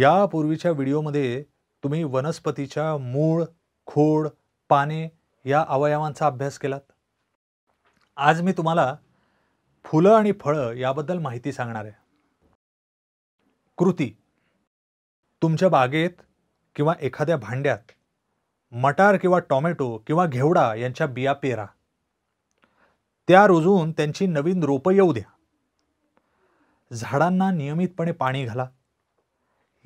यापूर्वीच्या व्हिडिओमध्ये तुम्ही वनस्पतीच्या मूळ खोड पाने या अवयवांचा अभ्यास केलात आज मी तुम्हाला फुलं आणि फळं याबद्दल माहिती सांगणार आहे कृती तुमच्या बागेत किंवा एखाद्या भांड्यात मटार किंवा टॉमॅटो किंवा घेवडा यांच्या बिया पेरा त्या रुजून त्यांची नवीन रोपं येऊ द्या झाडांना नियमितपणे पाणी घाला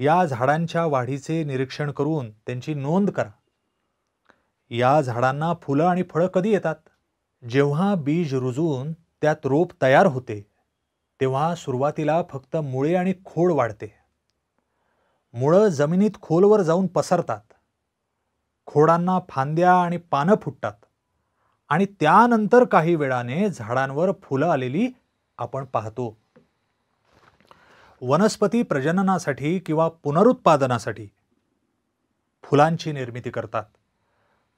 या झाडांच्या वाढीचे निरीक्षण करून त्यांची नोंद करा या झाडांना फुलं आणि फळं कधी येतात जेव्हा बीज रुजून त्यात रोप तयार होते तेव्हा सुरुवातीला फक्त मुळे आणि खोड वाढते मुळं जमिनीत खोलवर जाऊन पसरतात खोडांना फांद्या आणि पानं फुटतात आणि त्यानंतर काही वेळाने झाडांवर फुलं आलेली आपण पाहतो वनस्पती प्रजननासाठी किंवा पुनरुत्पादनासाठी फुलांची निर्मिती करतात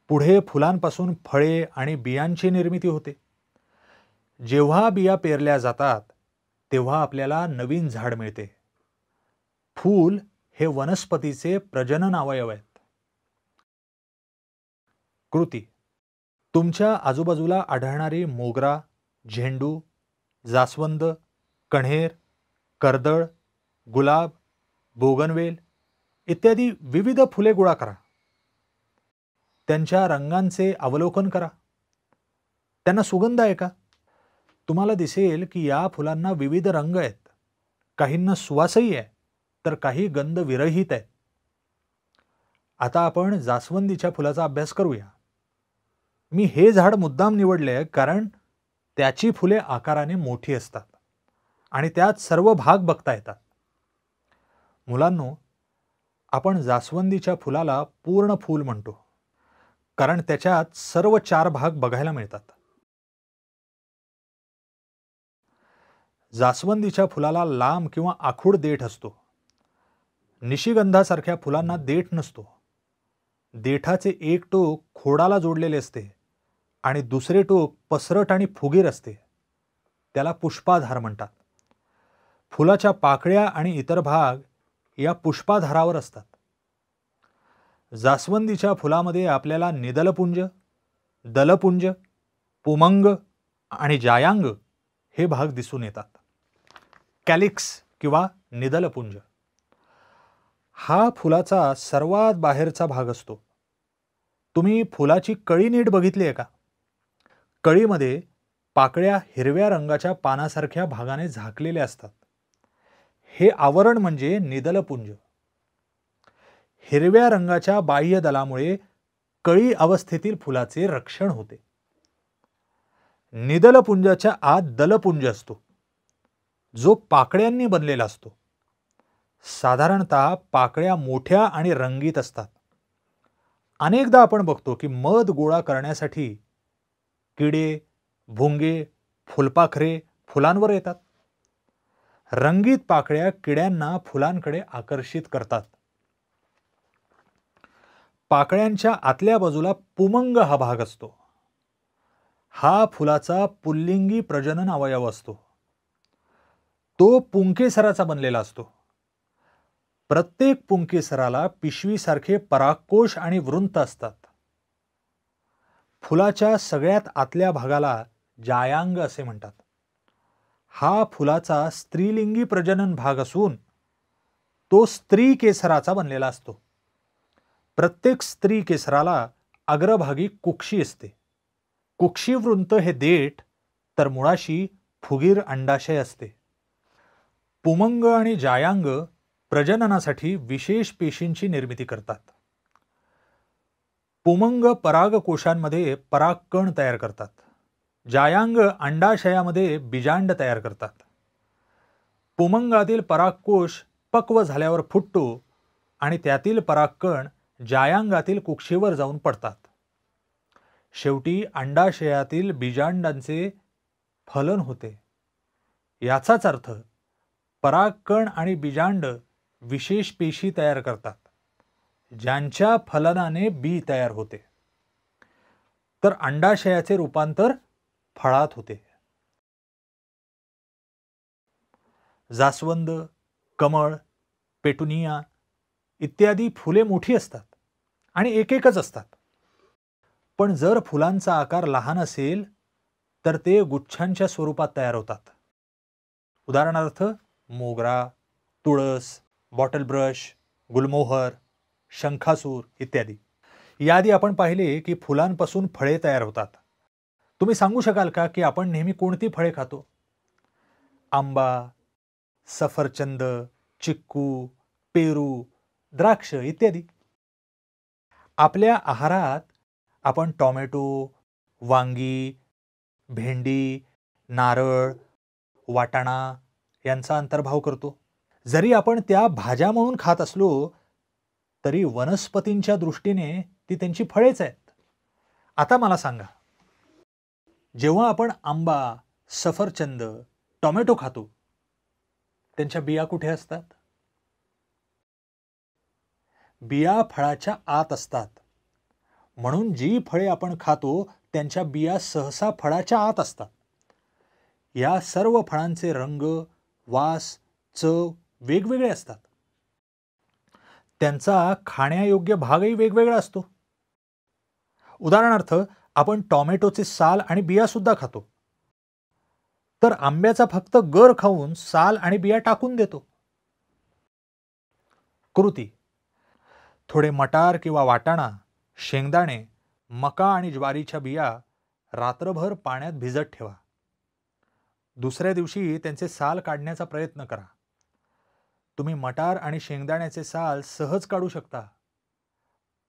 पुढे फुलांपासून फळे आणि बियांची निर्मिती होते जेव्हा बिया पेरल्या जातात तेव्हा आपल्याला नवीन झाड मिळते फूल हे वनस्पतीचे प्रजनन अवयव आहेत कृती तुमच्या आजूबाजूला आढळणारी मोगरा झेंडू जास्वंद कण्हेर कर्दळ गुलाब बोगनवेल इत्यादी विविध फुले गोळा करा त्यांच्या रंगांचे अवलोकन करा त्यांना सुगंध आहे का तुम्हाला दिसेल की या फुलांना विविध रंग आहेत काहींना सुवासही आहे तर काही गंध विरहित आहेत आता आपण जास्वंदीच्या फुलाचा अभ्यास करूया मी हे झाड मुद्दाम निवडले कारण त्याची फुले आकाराने मोठी असतात आणि त्यात सर्व भाग बघता येतात मुलांनो आपण जास्वंदीच्या फुलाला पूर्ण फूल म्हणतो कारण त्याच्यात सर्व चार भाग बघायला मिळतात जास्वंदीच्या फुलाला लांब किंवा आखूड देठ असतो निशिगंधासारख्या फुलांना देठ नसतो देठाचे एक टोक खोडाला जोडलेले असते आणि दुसरे टोक पसरट आणि फुगीर असते त्याला पुष्पाधार म्हणतात फुलाच्या पाकळ्या आणि इतर भाग या पुष्पाधारावर असतात जास्वंदीच्या फुलामध्ये आपल्याला निदलपुंज दलपुंज पुमंग आणि जायांग हे भाग दिसून येतात कॅलिक्स किंवा निदलपुंज हा फुलाचा सर्वात बाहेरचा भाग असतो तुम्ही फुलाची कळी नीट बघितली आहे का कळीमध्ये पाकळ्या हिरव्या रंगाच्या पानासारख्या भागाने झाकलेल्या असतात हे आवरण म्हणजे निदलपुंज हिरव्या रंगाच्या बाह्य दलामुळे कळी अवस्थेतील फुलाचे रक्षण होते निदलपुंजाच्या आत दलपुंज असतो जो पाकळ्यांनी बनलेला असतो साधारणतः पाकळ्या मोठ्या आणि रंगीत असतात अनेकदा आपण बघतो की मध गोळा करण्यासाठी किडे भुंगे फुलपाखरे फुलांवर येतात रंगीत पाकळ्या किड्यांना फुलांकडे आकर्षित करतात पाकळ्यांच्या आतल्या बाजूला पुमंग हा भाग असतो हा फुलाचा पुल्लिंगी प्रजनन अवयव असतो तो पुंकेसराचा बनलेला असतो प्रत्येक पुंकेसराला पिशवीसारखे पराकोश आणि वृंत असतात फुलाच्या सगळ्यात आतल्या भागाला जायांग असे म्हणतात हा फुलाचा स्त्रीलिंगी प्रजनन भाग असून तो स्त्री केसराचा बनलेला असतो प्रत्येक स्त्री केसराला अग्रभागी कुक्षी असते कुक्षीवृंत हे देठ तर मुळाशी फुगीर अंडाशय असते पुमंग आणि जायांग प्रजननासाठी विशेष पेशींची निर्मिती करतात पुमंग परागकोशांमध्ये परागकण तयार करतात जायांग अंडाशयामध्ये बीजांड तयार करतात पुमंगातील पराकोश पक्व झाल्यावर फुटतो आणि त्यातील परागकण जायांगातील कुक्षेवर जाऊन पडतात शेवटी अंडाशयातील बीजांडांचे फलन होते याचाच अर्थ परागकण आणि बीजांड विशेष पेशी तयार करतात ज्यांच्या फलनाने बी तयार होते तर अंडाशयाचे रूपांतर फळात होते जास्वंद कमळ पेटुनिया इत्यादी फुले मोठी असतात आणि एक एकच असतात पण जर फुलांचा आकार लहान असेल तर ते गुच्छांच्या स्वरूपात तयार होतात उदाहरणार्थ मोगरा तुळस बॉटल ब्रश गुलमोहर शंखासूर इत्यादी याआधी आपण पाहिले की फुलांपासून फळे तयार होतात तुम्ही सांगू शकाल का की आपण नेहमी कोणती फळे खातो आंबा सफरचंद चिक्कू पेरू द्राक्ष इत्यादी आपल्या आहारात आपण टॉमॅटो वांगी भेंडी नारळ वाटाणा यांचा अंतर्भाव करतो जरी आपण त्या भाज्या म्हणून खात असलो तरी वनस्पतींच्या दृष्टीने ती त्यांची फळेच आहेत आता मला सांगा जेव्हा आपण आंबा सफरचंद टॉमॅटो खातो त्यांच्या बिया कुठे असतात बिया फळाच्या आत असतात म्हणून जी फळे आपण खातो त्यांच्या बिया सहसा फळाच्या आत असतात या सर्व फळांचे रंग वास चव वेगवेगळे असतात त्यांचा खाण्यायोग्य भागही वेगवेगळा असतो उदाहरणार्थ आपण टॉमॅटोचे साल आणि बियासुद्धा खातो तर आंब्याचा फक्त गर खाऊन साल आणि बिया टाकून देतो कृती थोडे मटार किंवा वाटाणा शेंगदाणे मका आणि ज्वारीच्या बिया रात्रभर पाण्यात भिजत ठेवा दुसऱ्या दिवशी त्यांचे साल काढण्याचा प्रयत्न करा तुम्ही मटार आणि शेंगदाण्याचे साल सहज काढू शकता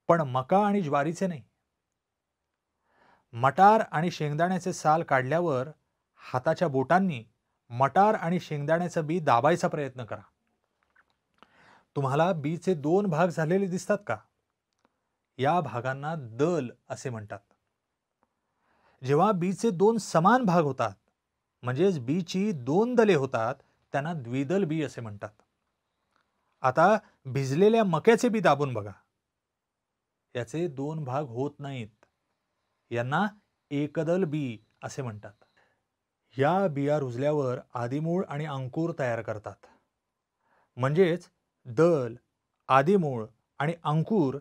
पण मका आणि ज्वारीचे नाही मटार आणि शेंगदाण्याचे साल काढल्यावर हाताच्या बोटांनी मटार आणि शेंगदाण्याचं बी दाबायचा प्रयत्न करा तुम्हाला बीचे दोन भाग झालेले दिसतात का या भागांना दल असे म्हणतात जेव्हा बीचे दोन समान भाग होतात म्हणजेच बीची दोन दले होतात त्यांना द्विदल बी असे म्हणतात आता भिजलेल्या मक्याचे बी दाबून बघा याचे दोन भाग होत नाहीत यांना एकदल बी असे म्हणतात या बिया रुजल्यावर आदिमूळ आणि अंकुर तयार करतात म्हणजेच दल आदिमूळ आणि अंकुर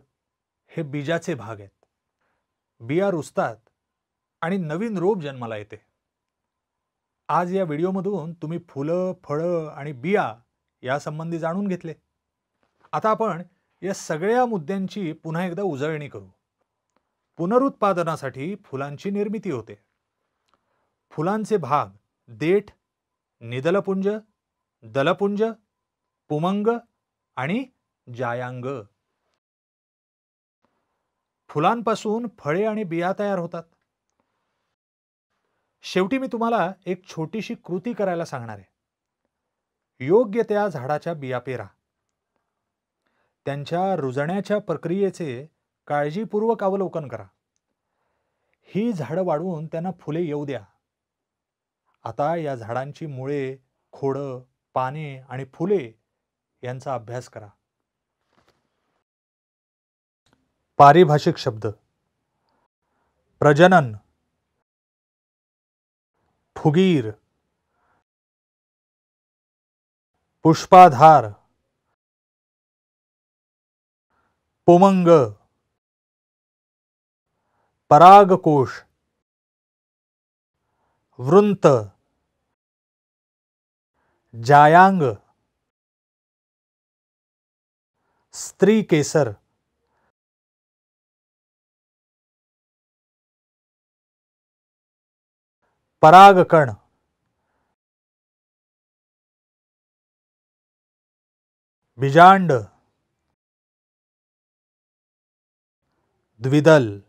हे बीजाचे भाग आहेत बिया रुजतात आणि नवीन रोप जन्माला येते आज या व्हिडिओमधून तुम्ही फुलं फळं आणि बिया यासंबंधी जाणून घेतले आता आपण या सगळ्या मुद्द्यांची पुन्हा एकदा उजळणी करू पुनरुत्पादनासाठी फुलांची निर्मिती होते फुलांचे भाग देठ निदलपुंज दलपुंज पुमंग आणि जायांग फुलांपासून फळे आणि बिया तयार होतात शेवटी मी तुम्हाला एक छोटीशी कृती करायला सांगणार आहे योग्य त्या झाडाच्या बिया पेरा त्यांच्या रुजण्याच्या प्रक्रियेचे काळजीपूर्वक अवलोकन करा ही झाडं वाढवून त्यांना फुले येऊ द्या आता या झाडांची मुळे खोड, पाने आणि फुले यांचा अभ्यास करा पारिभाषिक शब्द प्रजनन फुगीर पुष्पाधार पुमंग परागकोश वृंत जायांग स्त्री केसर परागकण बीजांड द्विदल